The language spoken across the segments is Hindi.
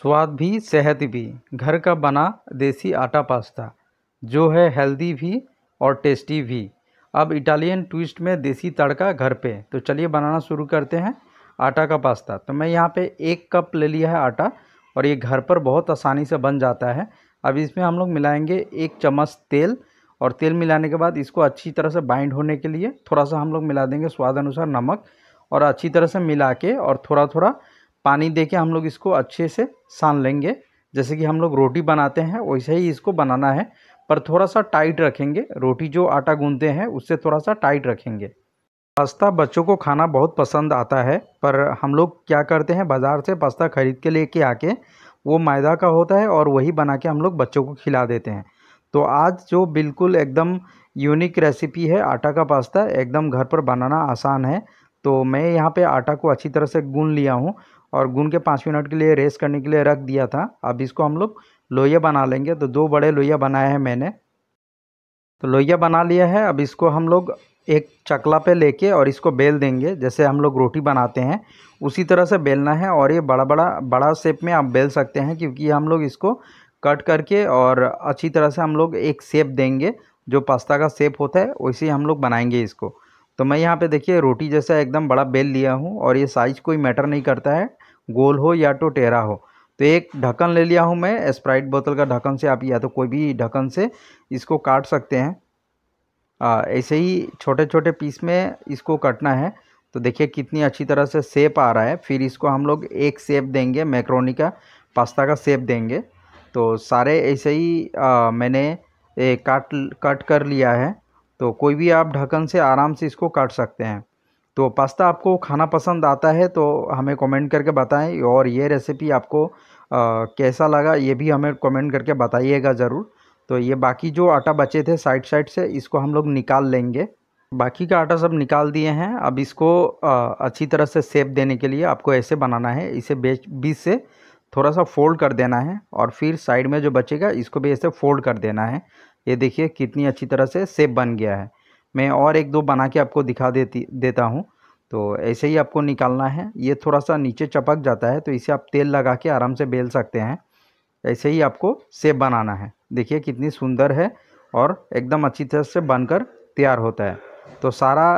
स्वाद भी सेहत भी घर का बना देसी आटा पास्ता जो है हेल्दी भी और टेस्टी भी अब इटालियन ट्विस्ट में देसी तड़का घर पे तो चलिए बनाना शुरू करते हैं आटा का पास्ता तो मैं यहाँ पे एक कप ले लिया है आटा और ये घर पर बहुत आसानी से बन जाता है अब इसमें हम लोग मिलाएंगे एक चम्मच तेल और तेल मिलाने के बाद इसको अच्छी तरह से बाइंड होने के लिए थोड़ा सा हम लोग मिला देंगे स्वाद अनुसार नमक और अच्छी तरह से मिला के और थोड़ा थोड़ा पानी दे के हम लोग इसको अच्छे से सान लेंगे जैसे कि हम लोग रोटी बनाते हैं वैसे ही इसको बनाना है पर थोड़ा सा टाइट रखेंगे रोटी जो आटा गूंदते हैं उससे थोड़ा सा टाइट रखेंगे पास्ता बच्चों को खाना बहुत पसंद आता है पर हम लोग क्या करते हैं बाज़ार से पास्ता ख़रीद के लेके आके वो मैदा का होता है और वही बना के हम लोग बच्चों को खिला देते हैं तो आज जो बिल्कुल एकदम यूनिक रेसिपी है आटा का पास्ता एकदम घर पर बनाना आसान है तो मैं यहाँ पे आटा को अच्छी तरह से गून लिया हूँ और गून के पाँच मिनट के लिए रेस्ट करने के लिए रख दिया था अब इसको हम लोग लोहिया बना लेंगे तो दो बड़े लोहिया बनाए हैं मैंने तो लोहिया बना लिया है अब इसको हम लोग एक चकला पे लेके और इसको बेल देंगे जैसे हम लोग रोटी बनाते हैं उसी तरह से बेलना है और ये बड़ा बड़ा बड़ा शेप में आप बेल सकते हैं क्योंकि हम लोग इसको कट करके और अच्छी तरह से हम लोग एक शेप देंगे जो पास्ता का शेप होता है वैसे ही हम लोग बनाएंगे इसको तो मैं यहाँ पे देखिए रोटी जैसा एकदम बड़ा बेल लिया हूँ और ये साइज़ कोई मैटर नहीं करता है गोल हो या तो टेरा हो तो एक ढक्कन ले लिया हूँ मैं स्प्राइट बोतल का ढक्कन से आप या तो कोई भी ढक्कन से इसको काट सकते हैं ऐसे ही छोटे छोटे पीस में इसको कटना है तो देखिए कितनी अच्छी तरह से सेप आ रहा है फिर इसको हम लोग एक सेप देंगे मैक्रोनी का पास्ता का सेप देंगे तो सारे ऐसे ही आ, मैंने ए, काट कट कर लिया है तो कोई भी आप ढक्कन से आराम से इसको काट सकते हैं तो पास्ता आपको खाना पसंद आता है तो हमें कमेंट करके बताएं और ये रेसिपी आपको आ, कैसा लगा ये भी हमें कमेंट करके बताइएगा ज़रूर तो ये बाकी जो आटा बचे थे साइड साइड से इसको हम लोग निकाल लेंगे बाकी का आटा सब निकाल दिए हैं अब इसको आ, अच्छी तरह से सेप देने के लिए आपको ऐसे बनाना है इसे बेच बीच से थोड़ा सा फोल्ड कर देना है और फिर साइड में जो बचेगा इसको भी ऐसे फोल्ड कर देना है ये देखिए कितनी अच्छी तरह से सेप बन गया है मैं और एक दो बना के आपको दिखा देती देता हूँ तो ऐसे ही आपको निकालना है ये थोड़ा सा नीचे चपक जाता है तो इसे आप तेल लगा के आराम से बेल सकते हैं ऐसे ही आपको सेब बनाना है देखिए कितनी सुंदर है और एकदम अच्छी तरह से बनकर तैयार होता है तो सारा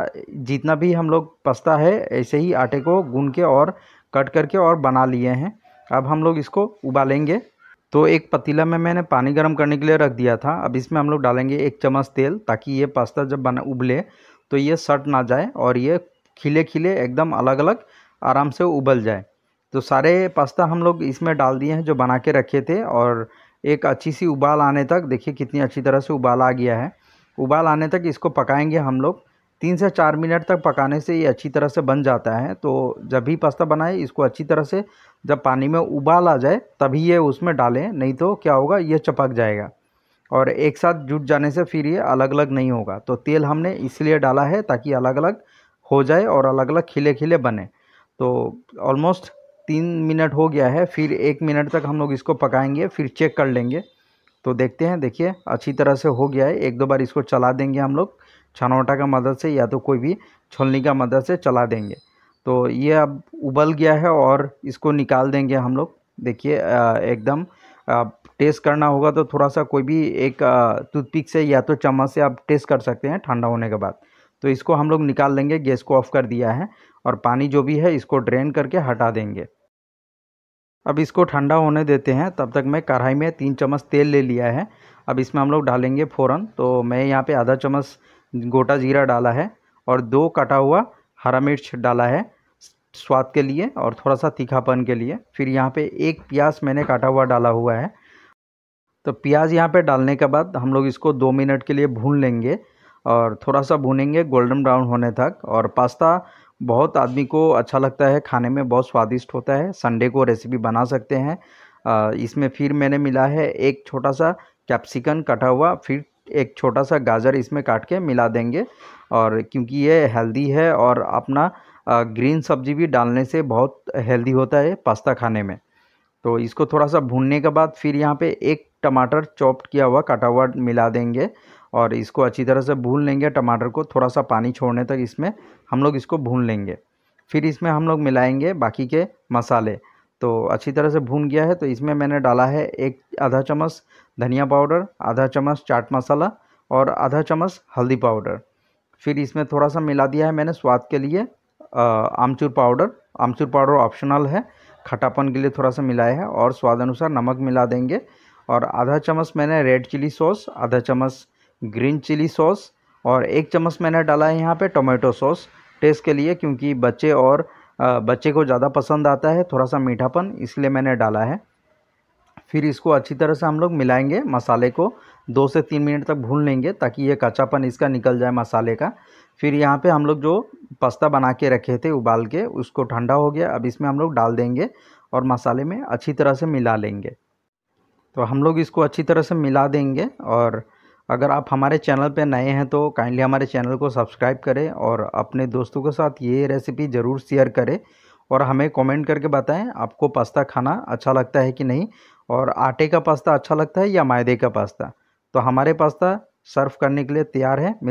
जितना भी हम लोग पस्ता है ऐसे ही आटे को गून के और कट करके और बना लिए हैं अब हम लोग इसको उबालेंगे तो एक पतीला में मैंने पानी गर्म करने के लिए रख दिया था अब इसमें हम लोग डालेंगे एक चम्मच तेल ताकि ये पास्ता जब बना उबले तो ये सट ना जाए और ये खिले खिले एकदम अलग अलग आराम से उबल जाए तो सारे पास्ता हम लोग इसमें डाल दिए हैं जो बना के रखे थे और एक अच्छी सी उबाल आने तक देखिए कितनी अच्छी तरह से उबाल आ गया है उबाल आने तक इसको पकाएंगे हम लोग तीन से चार मिनट तक पकाने से ये अच्छी तरह से बन जाता है तो जब भी पास्ता बनाए इसको अच्छी तरह से जब पानी में उबाल आ जाए तभी ये उसमें डालें नहीं तो क्या होगा ये चपक जाएगा और एक साथ जुट जाने से फिर ये अलग अलग नहीं होगा तो तेल हमने इसलिए डाला है ताकि अलग अलग हो जाए और अलग अलग खिले खिले बने तो ऑलमोस्ट तीन मिनट हो गया है फिर एक मिनट तक हम लोग इसको पकाएंगे फिर चेक कर लेंगे तो देखते हैं देखिए अच्छी तरह से हो गया है एक दो बार इसको चला देंगे हम लोग छनौटा का मदद से या तो कोई भी छोलनी का मदद से चला देंगे तो ये अब उबल गया है और इसको निकाल देंगे हम लोग देखिए एकदम टेस्ट करना होगा तो थोड़ा सा कोई भी एक टूथपिक से या तो चम्मच से आप टेस्ट कर सकते हैं ठंडा होने के बाद तो इसको हम लोग निकाल लेंगे गैस को ऑफ़ कर दिया है और पानी जो भी है इसको ड्रेन करके हटा देंगे अब इसको ठंडा होने देते हैं तब तक मैं कढ़ाई में तीन चम्मच तेल ले लिया है अब इसमें हम लोग डालेंगे फ़ौरन तो मैं यहाँ पे आधा चम्मच गोटा जीरा डाला है और दो कटा हुआ हरा मिर्च डाला है स्वाद के लिए और थोड़ा सा तीखापन के लिए फिर यहाँ पे एक प्याज मैंने काटा हुआ डाला हुआ है तो प्याज यहाँ पे डालने के बाद हम लोग इसको दो मिनट के लिए भून लेंगे और थोड़ा सा भूनेंगे गोल्डन ब्राउन होने तक और पास्ता बहुत आदमी को अच्छा लगता है खाने में बहुत स्वादिष्ट होता है संडे को रेसिपी बना सकते हैं इसमें फिर मैंने मिला है एक छोटा सा कैप्सिकन कटा हुआ फिर एक छोटा सा गाजर इसमें काट के मिला देंगे और क्योंकि ये हेल्दी है और अपना ग्रीन सब्जी भी डालने से बहुत हेल्दी होता है पास्ता खाने में तो इसको थोड़ा सा भूनने के बाद फिर यहाँ पे एक टमाटर चॉप्ड किया हुआ कटा हुआ मिला देंगे और इसको अच्छी तरह से भून लेंगे टमाटर को थोड़ा सा पानी छोड़ने तक इसमें हम लोग इसको भून लेंगे फिर इसमें हम लोग मिलाएंगे बाकी के मसाले तो अच्छी तरह से भून गया है तो इसमें मैंने डाला है एक आधा चम्मच धनिया पाउडर आधा चम्मच चाट मसाला और आधा चम्मच हल्दी पाउडर फिर इसमें थोड़ा सा मिला दिया है मैंने स्वाद के लिए आमचूर पाउडर आमचूर पाउडर ऑप्शनल है खटापन के लिए थोड़ा सा मिलाया है और स्वाद अनुसार नमक मिला देंगे और आधा चम्मच मैंने रेड चिली सॉस आधा चम्मच ग्रीन चिली सॉस और एक चम्मच मैंने डाला है यहाँ पे टोमेटो सॉस टेस्ट के लिए क्योंकि बच्चे और बच्चे को ज़्यादा पसंद आता है थोड़ा सा मीठापन इसलिए मैंने डाला है फिर इसको अच्छी तरह से हम लोग मिलाएंगे मसाले को दो से तीन मिनट तक भून लेंगे ताकि ये कच्चापन इसका निकल जाए मसाले का फिर यहाँ पे हम लोग जो पास्ता बना के रखे थे उबाल के उसको ठंडा हो गया अब इसमें हम लोग डाल देंगे और मसाले में अच्छी तरह से मिला लेंगे तो हम लोग इसको अच्छी तरह से मिला देंगे और अगर आप हमारे चैनल पर नए हैं तो काइंडली हमारे चैनल को सब्सक्राइब करें और अपने दोस्तों के साथ ये रेसिपी ज़रूर शेयर करें और हमें कमेंट करके बताएं आपको पास्ता खाना अच्छा लगता है कि नहीं और आटे का पास्ता अच्छा लगता है या मैदे का पास्ता तो हमारे पास्ता सर्व करने के लिए तैयार है